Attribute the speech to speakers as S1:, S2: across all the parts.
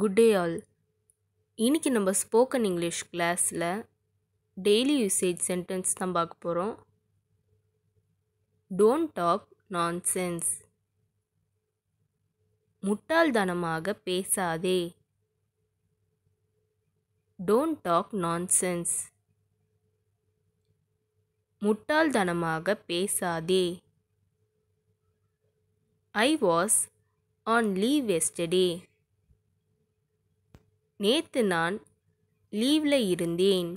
S1: good day all இன்றைக்கி நம்ம spoken English கிளாஸில் டெய்லி யூசேஜ் சென்டென்ஸ் தான் பார்க்க போகிறோம் டோன்ட் டாக் நான் சென்ஸ் முட்டாள்தனமாக பேசாதே டோன்ட் டாக் நான் சென்ஸ் முட்டாள்தனமாக பேசாதே I was on leave yesterday நேற்று நான் லீவில் இருந்தேன்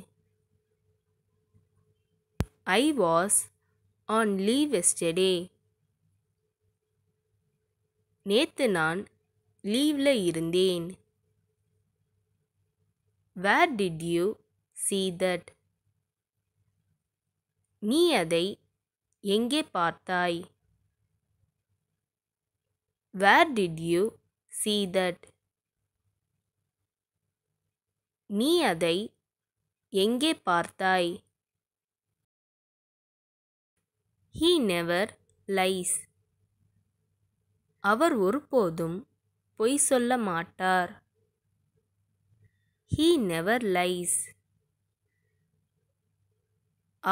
S1: I was on leave yesterday நேற்று நான் லீவில் இருந்தேன் where did you see that நீ அதை எங்கே பார்த்தாய் where did you see that நீ அதை எங்கே பார்த்தாய் ஹீ நெவர் லைஸ் அவர் ஒருபோதும் பொய் சொல்ல மாட்டார் ஹீ நெவர் லைஸ்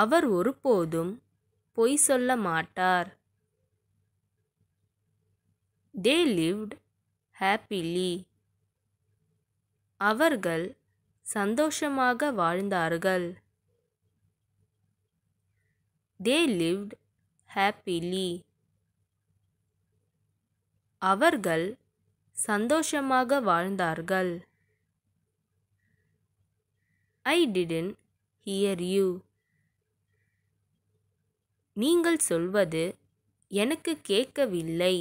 S1: அவர் ஒருபோதும் பொய் சொல்ல மாட்டார் தே லிவ்ட் ஹாப்பிலி அவர்கள் சந்தோஷமாக வாழ்ந்தார்கள் தே லிவ்ட் ஹாப்பிலி அவர்கள் சந்தோஷமாக வாழ்ந்தார்கள் ஐ டிடன் ஹியர் யூ நீங்கள் சொல்வது எனக்கு கேட்கவில்லை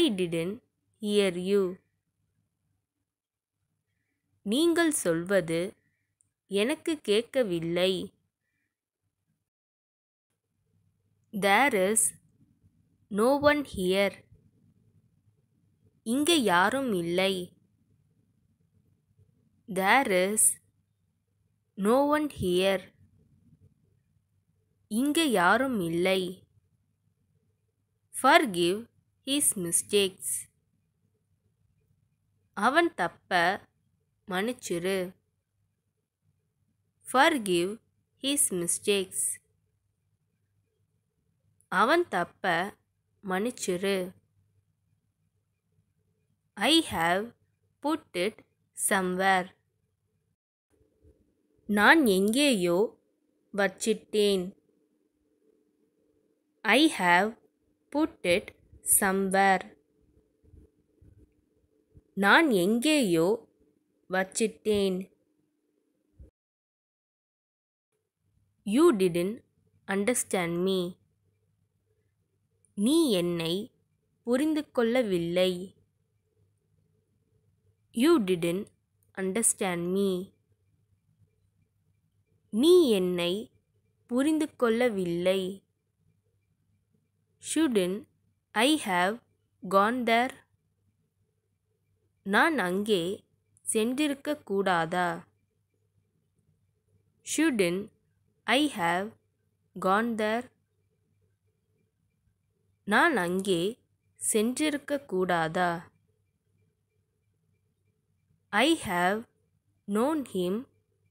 S1: ஐ டிடன் ஹியர் யூ நீங்கள் சொல்வது எனக்கு கேட்கவில்லை there is no one here இங்கே யாரும் இல்லை there is no one here இங்கே யாரும் இல்லை ஃபர் கிவ் ஹீஸ் மிஸ்டேக்ஸ் அவன் தப்ப மன்னிச்சிரு ஃபர் கிவ் ஹிஸ் மிஸ்டேக்ஸ் அவன் தப்ப மன்னிச்சிரு I have put it somewhere நான் எங்கேயோ வச்சிட்டேன் I have put it somewhere நான் எங்கேயோ வச்சிட்டேன் யூ டிடன் அண்டர்ஸ்டாண்ட் மீ நீ என்னை புரிந்து கொள்ளவில்லை யூ டிடன் அண்டர்ஸ்டாண்ட் மீ நீ என்னை புரிந்து கொள்ளவில்லை shouldn't I have gone there நான் அங்கே சென்றிருக்க கூடாதா shouldn't I have gone there நான் அங்கே சென்றிருக்க கூடாதா I have known him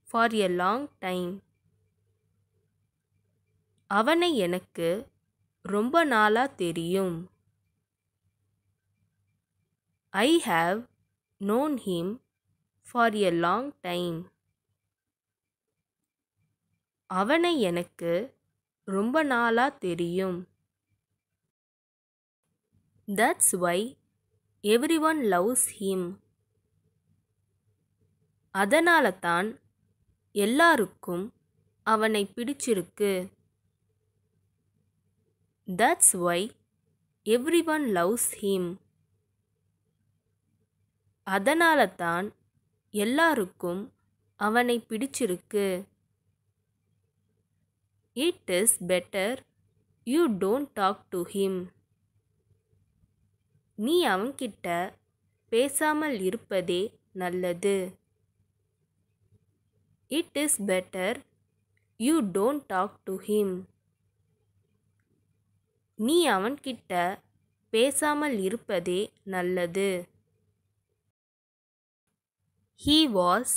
S1: for a long time அவனை எனக்கு ரொம்ப நாளாக தெரியும் I have known him for a long time அவனை எனக்கு ரொம்ப நாளாக தெரியும் that's why everyone loves him அதனால தான் எல்லாருக்கும் அவனை பிடிச்சிருக்கு that's why everyone loves him அதனால தான் எல்லாருக்கும் அவனை பிடிச்சிருக்கு it is better you don't talk to him நீ அவன்கிட்ட பேசாமல் இருப்பதே நல்லது it is better you don't talk to him நீ அவன்கிட்ட பேசாமல் இருப்பதே நல்லது ஹீ வாஸ்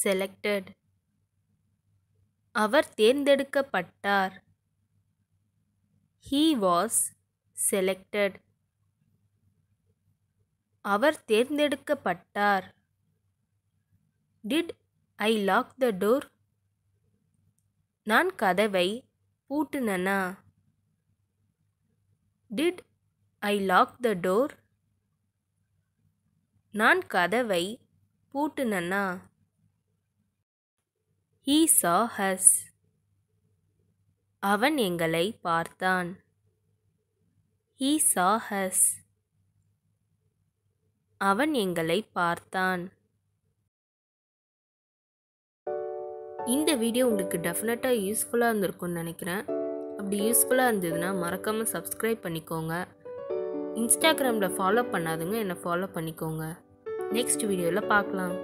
S1: செலக்டட் அவர் தேர்ந்தெடுக்கப்பட்டார் ஹீ வாஸ் செலக்டட் அவர் தேர்ந்தெடுக்கப்பட்டார் did I lock the door நான் கதவை பூட்டினனா did I lock the door நான் கதவை கூட்டுனன்னா ஹீ சா ஹஸ் அவன் எங்களை பார்த்தான் ஹீ சா ஹஸ் அவன் எங்களை பார்த்தான் இந்த வீடியோ உங்களுக்கு டெஃபினட்டாக யூஸ்ஃபுல்லாக இருந்திருக்கும்னு நினைக்கிறேன் அப்படி யூஸ்ஃபுல்லாக இருந்ததுன்னா மறக்காமல் சப்ஸ்கிரைப் பண்ணிக்கோங்க இன்ஸ்டாகிராமில் ஃபாலோ பண்ணாதுங்க என்னை ஃபாலோ பண்ணிக்கோங்க நெக்ஸ்ட் வீடியோவில் பார்க்கலாம்